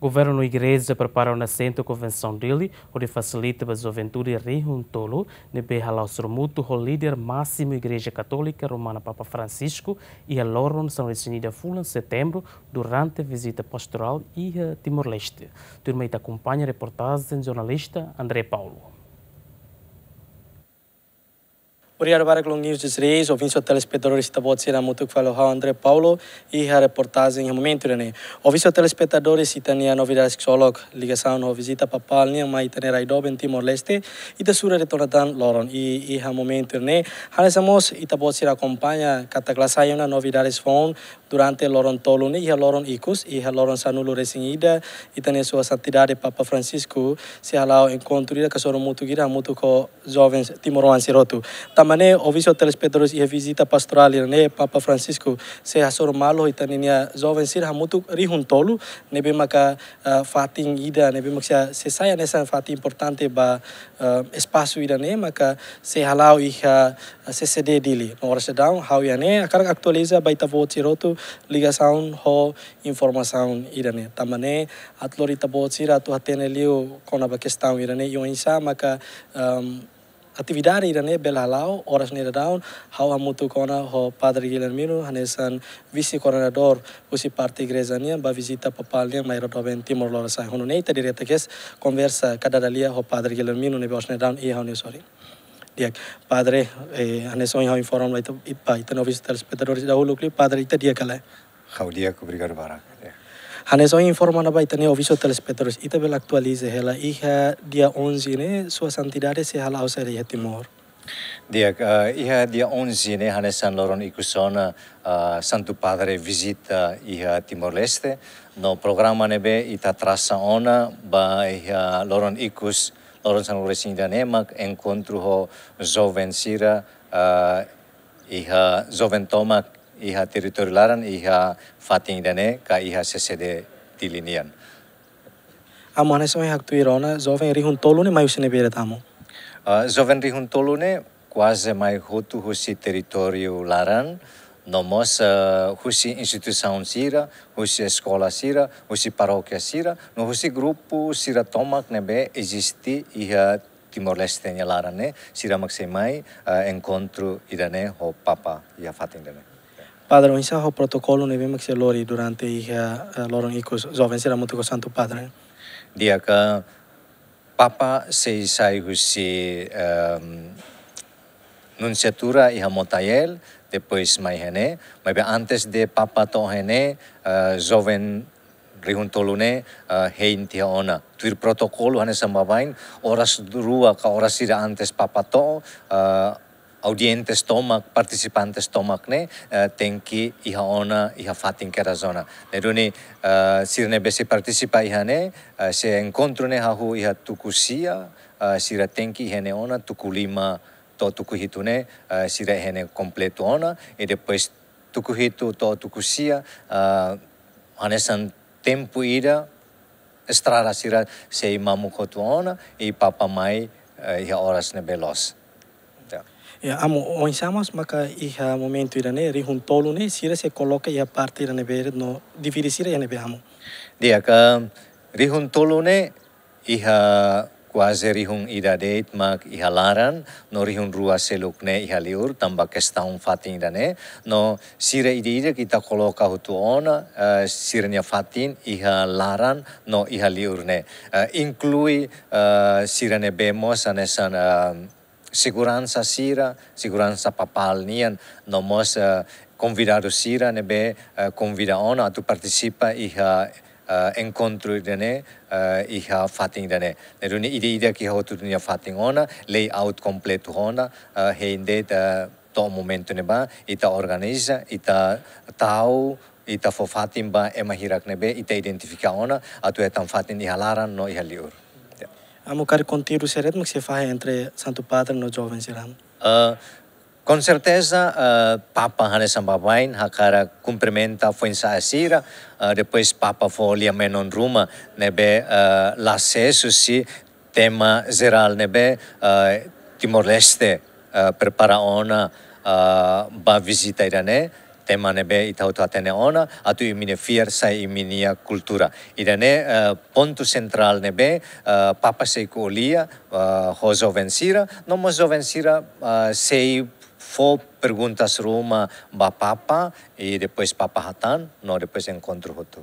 Governo e Igreja preparam nascente a convenção dele, onde facilita a juventude Rihuntolo, Nebeha Lausurmuto, o líder máximo Igreja Católica Romana Papa Francisco, e a Loron são reunidas full em setembro, durante a visita pastoral e Timor-Leste. Turma acompanha a reportagem do jornalista André Paulo. 우리나라 바라클롱 뉴스 3, ouvintes ou telespectadores está pode ser a muito que falou ao André Paulo e a reportagem em momento, né? Ouvintes ou telespectadores se tem tá a novidade sexóloga, ligação ou visita para Palnia, mas tem a Raidob tá em Timor-Leste e da Sura retornatan Loron e e a momento, né? Hanes Amos e pode tá ser acompanha cataclassaia uma novidades phone durante Loron Tolo, né? E a Loron Icus e a Loron Sanulo Resingida e tem a sua santidade Papa Francisco se halau encontro e a casoro muito gira muito com jovens timoruanos roto. Também mane oficio telespectadores e visita pastoral irane Papa Francisco se hasor malo itan inia jovem sir hamutuk rihuntolo nebe maka uh, fatin ida nebe maka se saya nessa importante ba uh, espaço ida maka se halau iha se cede dili ora se down how ya né akar aktualiza baita voti liga saun ho informação ida né tamane atlorita voti tu hatene liu kona ba questão ida né yo insa maka aktividad irane belhalau oras nira down. hau amutu kona ho padre gilan minu hanesan visi coronador usi parte igrezania ba visita papalia mairo doben timor lora sai hono nei tadi retekes conversa kadadalia ho padre gilan minu ne bosne daun e hauni sorry diak padre eh, hanesan hau inform laito ipa itan ofis da hulu kli padre ita dia kala Jauría, obrigado, Barack. Han så informan a itani oficio telespectadores ita hela iha dia 11 ne su santidad se ha ausere en timor. Dia ah, iha dia 11 ne han san loron ikusona ah, Santo Padre visita iha Timor Leste no programa nebe ita trasa ona ba iha loron ikus loron san resinda mak encontro ho joven sira ah, iha joven iha territorialaran iha fating dane ka iha sesede dilinian. Amane semai hak tu irona zoven rihun tolu ne mayu sene bere tamu. Uh, zoven rihun tolu ne quase mai hotu husi territorialaran nomos uh, husi instituição sira, husi escola sira, husi paróquia sira, no husi grupu sira tomak nebe existi iha Timor-Leste nya larane sira maksemai uh, encontro irane ho papa ia fatin dene. Padre, un mensaje protocolo ne vimos que lori durante hija eh, loron hijos joven será mucho santo padre. Día que papa se sai husi um, em, nunciatura hija motayel después mai hene, mai antes de papa to hene joven eh, rihun tolune eh, hein tia ona. Tuir protocolo hane sambabain, oras rua ka oras ira antes to. audientes stomak, participantes stomak ne eh, tenki iha ona iha fatin kera zona. Neruni eh, sirne besi participa iha ne eh, se encontro ne hahu iha tukusia sira tenki hene ona tukulima to tukuhitu ne sira hene completo ona e depois tukuhitu to tukusia hanesan tempo ira estrada sira se imamu kotu ona e papa mai iha oras ne belos. Ya, amo ensamos maka iha momento irane ri huntolu ne sira se coloca iha parte irane bere no diviri sira irane beamo dia ka ri huntolu ne iha kuase rihung ida deit mak laran, no rihung rua seluk ne liur, tamba kestaung fatin dane no sire ide ide kita koloka hutu ona uh, eh, sirenya fatin laran, no liur ne uh, inklui uh, eh, sirene bemos ane san uh, siguranza sira, siguranza papal nian, nomos uh, eh, convidado sira nebe uh, convida ona tu participa iha uh, encontro dene uh, iha fating dene. Neruni ide ide ki hotu dunia fating ona, layout completo ona, uh, heinde ta to momento neba ita organiza, ita tau ita fo fating ba emahirak hirak nebe ita identifika ona atu etan fating iha laran no iha liur. quero conter o seret que se faz entre Santo Padre no jovem Siram? Uh, com certeza, uh, Papa Hanes Ambabain, cumprimenta foi Saasira, uh, depois Papa foi ali a Menon Ruma, nebe uh, l'acesso si tema geral nebe uh, Timor-Leste, uh, prepara ona uh, ba visita irané. temane be ita uta tene ona atu imine fier sa iminia kultura irane eh, pontu central ne be eh, papa se kolia eh, hozo vencira no mozo vencira sei fo perguntas Roma ba Papa e depois Papa Hatan, no depois encontro hotu.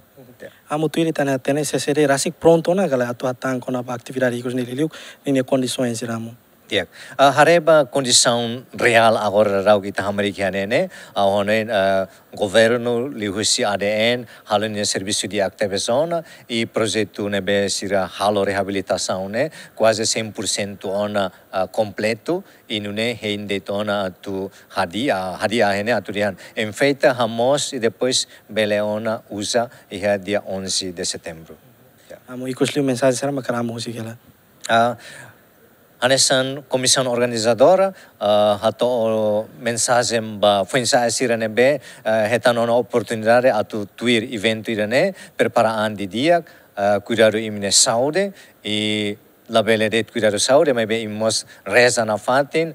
Amo tu irita na tene se sere rasik pronto na gala atu hatan kona ba aktividade ikos nililiuk, nini condições iramo. Tiyak. Uh, hareba condição real agora rau kita hamari né, a ahone governo lihusi ADN halonya serviço de activação e projeto ne be sira halo reabilitação né, quase 100% ona uh, completo e nune heinde tona tu hadia hadia hene aturian em feita hamos e depois beleona usa e é dia 11 de setembro. Amo e ikosli mensagem será makaramu hoje que ela anesan komisyon organizadora uh, ah, hato mensagem ba fuensa esirane be uh, hetano na oportunidade atu tuir evento irane preparaan di diak uh, eh, cuidado imine saude e la de labelerit kurarusaure mebe imos na fatin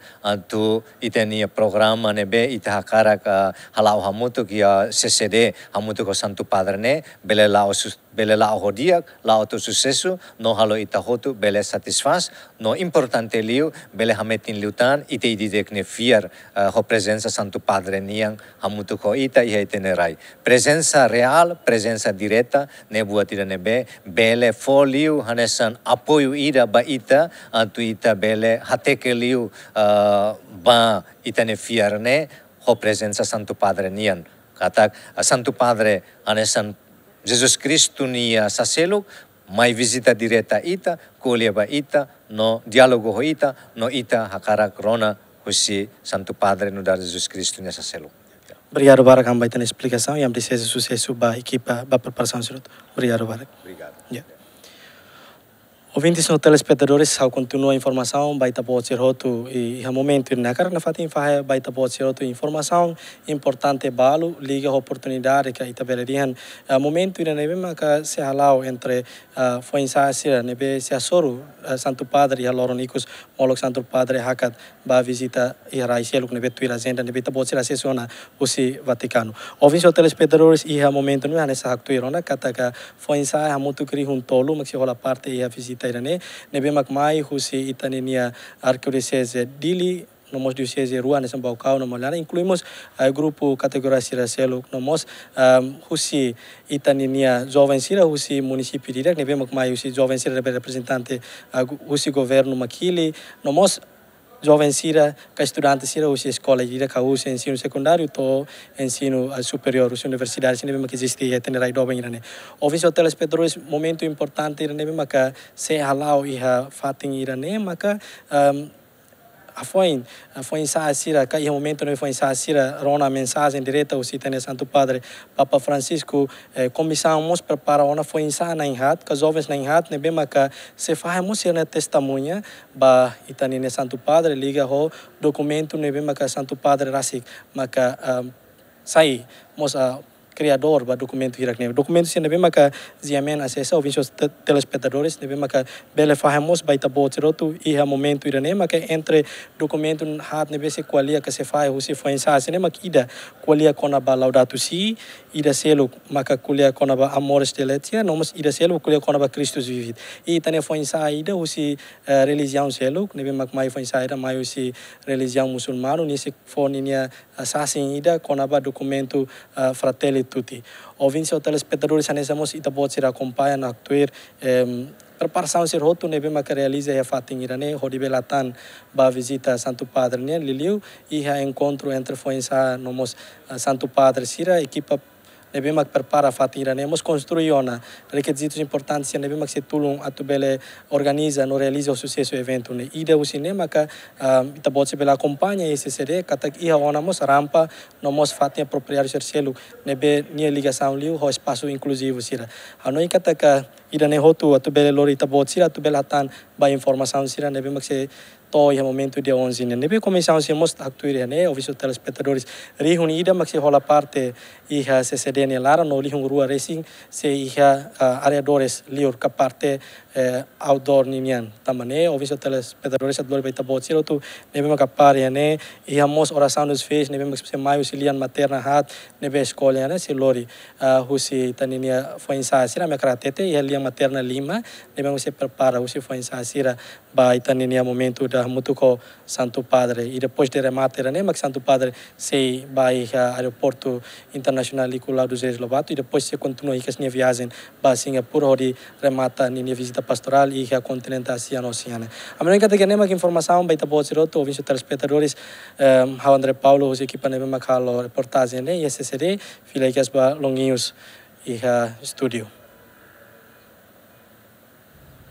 tu iteni be manebe hakara ka halau hamutu kia sesede hamutu ko santu padrene bele la o bele o dia, la o sucesso, no halo hotu bele satisfaz no importante liu bele hametin lutan, ite de ne fier ho presenza santu padre nian hamutu ko ita ia itenerai presenza real presenza direta ne buatira nebe bele foliu hanesan apoyu ida ita ba ita antu ita bele Hatekeliu, ba itane Fierne, fiarne ho presenza Santo Padre nian. Katak Santo Padre anesan Jesus Cristo nia saselo mai visita direta ita, kolieba ita, no dialogo ho ita, no ita hakara krona husi Santo Padre no dar Jesus Cristo nia saselo. Obrigado, Barak, também pela explicação e a presença de sucesso da equipa da preparação Obrigado, Barak. Obrigado. Yeah. Ouvintes ou telespectadores, ao continua a informação, baita tá pode ser outro e a momento na cara na fatin fahe baita tá pode ser outro informação importante balo liga oportunidade que tá Itabela a momento na neve maka se halau entre ah, foi insasira nebe se asoro Santo Padre e a Loronicos molok Santo Padre hakat ba visita e raiselo que nebe tuira zenda nebe tabo ser acessiona o si Vaticano. Ouvintes ou telespectadores e a momento não é nessa actuirona que foi insai a muito cri juntolo mas se rola parte e a visita itairane nebe mak mai husi itanenia arquidiocese dili nomos diocese ruane sambau kau nomos lana incluimos uh, eh, grupo categorizira selo nomos um, husi itaninia jovem sira husi município direk nebe mai husi jovem sira representante uh, husi governo makili nomos jovem sira que estudante sira usi escola gira ka ensino secundário to ensino uh, superior ou universidade se mesmo que existe e tem rai doben irane office hotel espedro es momento importante irane mesmo ka se halau e fatin irane a afoin foi sira ka ia momento no foi sa sira rona mensagem direta o sitane Santo Padre Papa Francisco eh, começamos para ona foi sa na inhat ka jovens na inhat ne bema se faz musir na testemunha ba itani ne Santo Padre liga ho documento ne bema Santo Padre rasik maka eh, sai sai a eh, criador do documento hirak ne dokumentu sin lebe maka ziamen asesa o vinchos telespectadores lebe maka bele fahamos baita botero tu i ha momento irane maka entre dokumentu há nebe se qualia que se faz fai husi fainsa sene maka ida qualia kona ba laudato si ida selo maka qualia kona ba amores não mas ida selo qualia kona ba christus vivit i tane fainsa ida se eh, religião selo nebe maka mai fainsa ida mai se religião muçulmano ni se foninia assassin ida kona ba documento eh, fratelli de tutti. Ovinți telespectători să ne ita pot să acompanha na actuer ehm, preparação o roto neve ma que realiza a é fatin irane horibe latan ba visita Santo Padre ne né, liliu e a encontro entre foi sa nomos eh, Santo Padre sira equipa Ne nebimak perpara fatirane, mos construjona, requisitos importantes, nebimak se tulung atu bele organiza, no realiza o sucesso evento ne. Ida o cinema ka um, uh, ita bot se bela acompanha esse CD, katak iha ona mos rampa, no mos fatia ne be cercelo, nebe nia ligação liu, ho espaço inclusivo sira. Ano ikataka ira ne hotu atu bele lori ta bot sira tu belatan tan ba informação sira nebe makse to ya momento dia 11 ne nebe comissão se most actuir ne oficio telespectadores ri huni ida makse hola parte iha CCD ne lara no li hun racing se iha ah, area lior ka parte eh, outdoor nian tamane oficio telespectadores at lori baita bot sira tu nebe makapar ya ne iha most saunus nos ne nebe makse mai usilian materna hat nebe escolha ne se lori ah, husi taninia foi ensaio sira me karatete ia liam materna lima memang você prepara você foi ensacira ba itaninia momento da mutuko Santo Padre e depois de remater nem Santo Padre se vai ao aeroporto internacional Nicolau dos Reis Lobato e depois se continua e que se viagem ba Singapura onde remata ninia visita pastoral e a continente asiano oceana a maneira que tem que informação vai estar boa siroto ouvintes telespectadores um, André Paulo os equipa nebe makalo reportagem e e SCD filha que as ba longuinhos e a estúdio